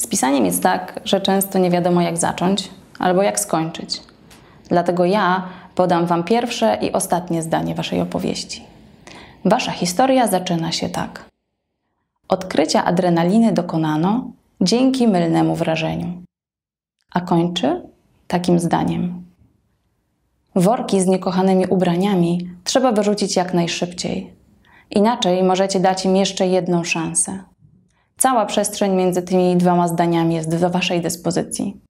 Z pisaniem jest tak, że często nie wiadomo jak zacząć albo jak skończyć. Dlatego ja podam Wam pierwsze i ostatnie zdanie Waszej opowieści. Wasza historia zaczyna się tak. Odkrycia adrenaliny dokonano dzięki mylnemu wrażeniu. A kończy takim zdaniem. Worki z niekochanymi ubraniami trzeba wyrzucić jak najszybciej. Inaczej możecie dać im jeszcze jedną szansę. Cała przestrzeń między tymi dwoma zdaniami jest do Waszej dyspozycji.